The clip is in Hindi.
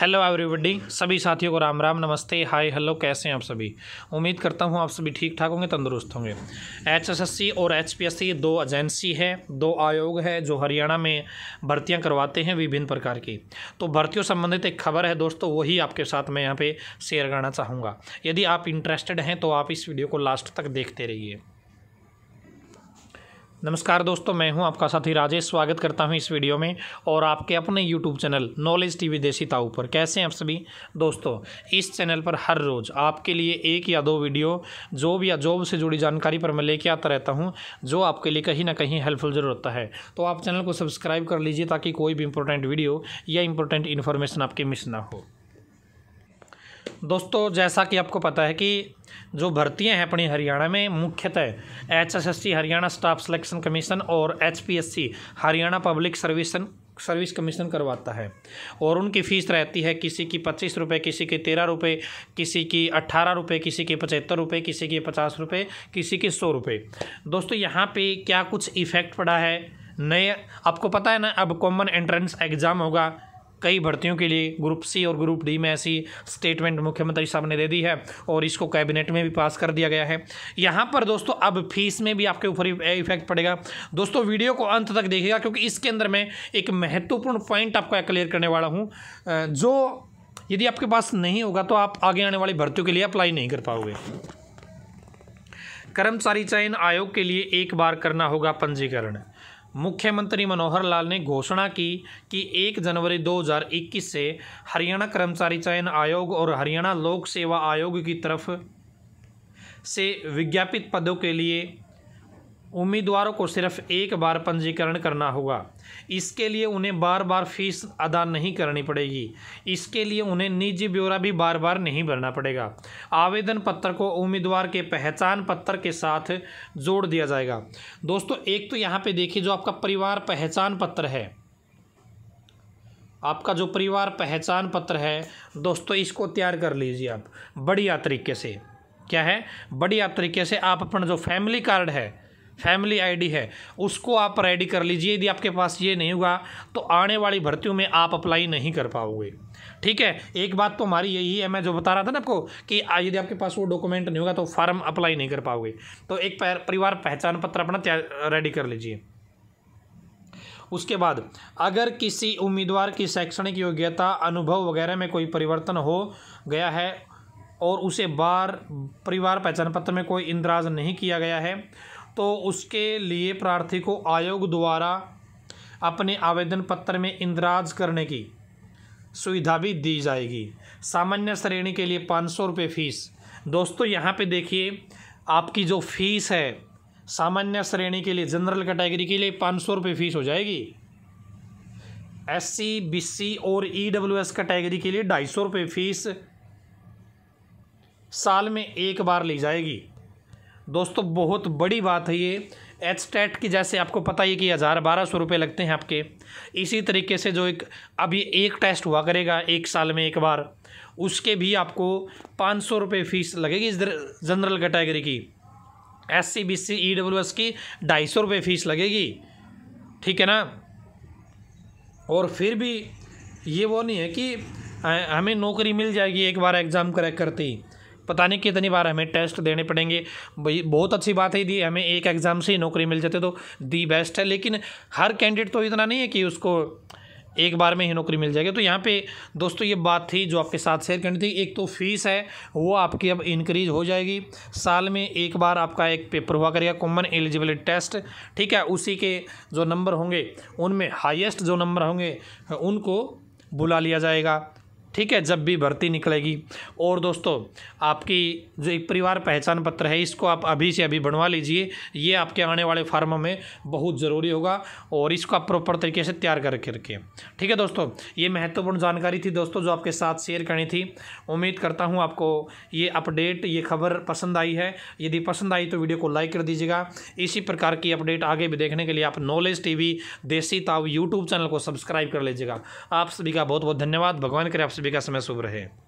हेलो एवरीबडी सभी साथियों को राम राम नमस्ते हाय हेलो कैसे हैं आप सभी उम्मीद करता हूं आप सभी ठीक ठाक होंगे तंदुरुस्त होंगे एचएसएससी और एचपीएससी दो एजेंसी है दो आयोग है जो हरियाणा में भर्तियां करवाते हैं विभिन्न प्रकार की तो भर्तियों संबंधित एक खबर है दोस्तों वही आपके साथ मैं यहाँ पर शेयर करना चाहूँगा यदि आप इंटरेस्टेड हैं तो आप इस वीडियो को लास्ट तक देखते रहिए नमस्कार दोस्तों मैं हूं आपका साथी राजेश स्वागत करता हूं इस वीडियो में और आपके अपने यूट्यूब चैनल नॉलेज टीवी देसी ताऊ पर कैसे हैं आप सभी दोस्तों इस चैनल पर हर रोज़ आपके लिए एक या दो वीडियो जॉब या जॉब से जुड़ी जानकारी पर मैं लेके आता रहता हूं जो आपके लिए कहीं ना कहीं हेल्पफुल जरूर होता है तो आप चैनल को सब्सक्राइब कर लीजिए ताकि कोई भी इंपॉर्टेंट वीडियो या इंपॉर्टेंट इन्फॉर्मेशन आपकी मिस ना हो दोस्तों जैसा कि आपको पता है कि जो भर्तियां हैं अपनी हरियाणा में मुख्यतः HSSC Haryana staff selection commission और HPSC Haryana public service service commission करवाता है और उनकी फ़ीस रहती है किसी की पच्चीस रुपये किसी की तेरह रुपये किसी की अट्ठारह रुपये किसी की पचहत्तर रुपये किसी की पचास रुपये किसी की सौ रुपये दोस्तों यहाँ पे क्या कुछ इफ़ेक्ट पड़ा है नए आपको पता है ना अब कॉमन एंट्रेंस एग्ज़ाम होगा कई भर्तियों के लिए ग्रुप सी और ग्रुप डी में ऐसी स्टेटमेंट मुख्यमंत्री साहब ने दे दी है और इसको कैबिनेट में भी पास कर दिया गया है यहाँ पर दोस्तों अब फीस में भी आपके ऊपर इफेक्ट पड़ेगा दोस्तों वीडियो को अंत तक देखिएगा क्योंकि इसके अंदर मैं एक महत्वपूर्ण पॉइंट आपको क्लियर करने वाला हूँ जो यदि आपके पास नहीं होगा तो आप आगे आने वाली भर्तियों के लिए अप्लाई नहीं कर पाओगे कर्मचारी चयन आयोग के लिए एक बार करना होगा पंजीकरण मुख्यमंत्री मनोहर लाल ने घोषणा की कि 1 जनवरी 2021 से हरियाणा कर्मचारी चयन आयोग और हरियाणा लोक सेवा आयोग की तरफ से विज्ञापित पदों के लिए उम्मीदवारों को सिर्फ एक बार पंजीकरण करना होगा इसके लिए उन्हें बार बार फीस अदा नहीं करनी पड़ेगी इसके लिए उन्हें निजी ब्यौरा भी बार बार नहीं भरना पड़ेगा आवेदन पत्र को उम्मीदवार के पहचान पत्र के साथ जोड़ दिया जाएगा दोस्तों एक तो यहाँ पे देखिए जो आपका परिवार पहचान पत्र है आपका जो परिवार पहचान पत्र है दोस्तों इसको तैयार कर लीजिए आप बढ़िया तरीके से क्या है बढ़िया तरीके से आप अपना जो फैमिली कार्ड है फैमिली आईडी है उसको आप रेडी कर लीजिए यदि आपके पास ये नहीं होगा तो आने वाली भर्तियों में आप अप्लाई नहीं कर पाओगे ठीक है एक बात तो हमारी यही है मैं जो बता रहा था ना आपको कि यदि आपके पास वो डॉक्यूमेंट नहीं होगा तो फॉर्म अप्लाई नहीं कर पाओगे तो एक परिवार पहचान पत्र अपना रेडी कर लीजिए उसके बाद अगर किसी उम्मीदवार की शैक्षणिक योग्यता अनुभव वगैरह में कोई परिवर्तन हो गया है और उसे बार परिवार पहचान पत्र में कोई इंदराज नहीं किया गया है तो उसके लिए प्रार्थी को आयोग द्वारा अपने आवेदन पत्र में इंदिराज करने की सुविधा भी दी जाएगी सामान्य श्रेणी के लिए पाँच सौ रुपये फ़ीस दोस्तों यहाँ पे देखिए आपकी जो फ़ीस है सामान्य श्रेणी के लिए जनरल कैटेगरी के लिए पाँच सौ रुपये फ़ीस हो जाएगी एस सी बी सी और ई डब्ल्यू एस कैटेगरी के लिए ढाई सौ रुपये फ़ीस साल में एक बार ली जाएगी दोस्तों बहुत बड़ी बात है ये एच टेट की जैसे आपको पता ही कि हज़ार बारह सौ रुपये लगते हैं आपके इसी तरीके से जो एक अभी एक टेस्ट हुआ करेगा एक साल में एक बार उसके भी आपको पाँच सौ रुपये फ़ीस लगेगी इस जनरल कैटेगरी की S C B C E W S की ढाई सौ रुपये फ़ीस लगेगी ठीक है ना और फिर भी ये वो नहीं है कि हमें नौकरी मिल जाएगी एक बार एग्ज़ाम क्रैक करते ही पता नहीं कितनी बार हमें टेस्ट देने पड़ेंगे बहुत अच्छी बात है यदि हमें एक एग्ज़ाम से ही नौकरी मिल जाती तो दी बेस्ट है लेकिन हर कैंडिडेट तो इतना नहीं है कि उसको एक बार में ही नौकरी मिल जाएगी तो यहाँ पे दोस्तों ये बात थी जो आपके साथ शेयर करनी थी एक तो फीस है वो आपकी अब इंक्रीज हो जाएगी साल में एक बार आपका एक पेपर हुआ करेगा कॉमन एलिजिबिलिटी टेस्ट ठीक है उसी के जो नंबर होंगे उनमें हाईएस्ट जो नंबर होंगे उनको बुला लिया जाएगा ठीक है जब भी भर्ती निकलेगी और दोस्तों आपकी जो एक परिवार पहचान पत्र है इसको आप अभी से अभी बनवा लीजिए ये आपके आने वाले फार्म में बहुत ज़रूरी होगा और इसको आप प्रॉपर तरीके से तैयार करके रखिए ठीक है दोस्तों ये महत्वपूर्ण जानकारी थी दोस्तों जो आपके साथ शेयर करनी थी उम्मीद करता हूँ आपको ये अपडेट ये खबर पसंद आई है यदि पसंद आई तो वीडियो को लाइक कर दीजिएगा इसी प्रकार की अपडेट आगे भी देखने के लिए आप नॉलेज वी देसी ताव यूट्यूब चैनल को सब्सक्राइब कर लीजिएगा आप सभी का बहुत बहुत धन्यवाद भगवान करें आप सभी सभी का समय शुभ रहे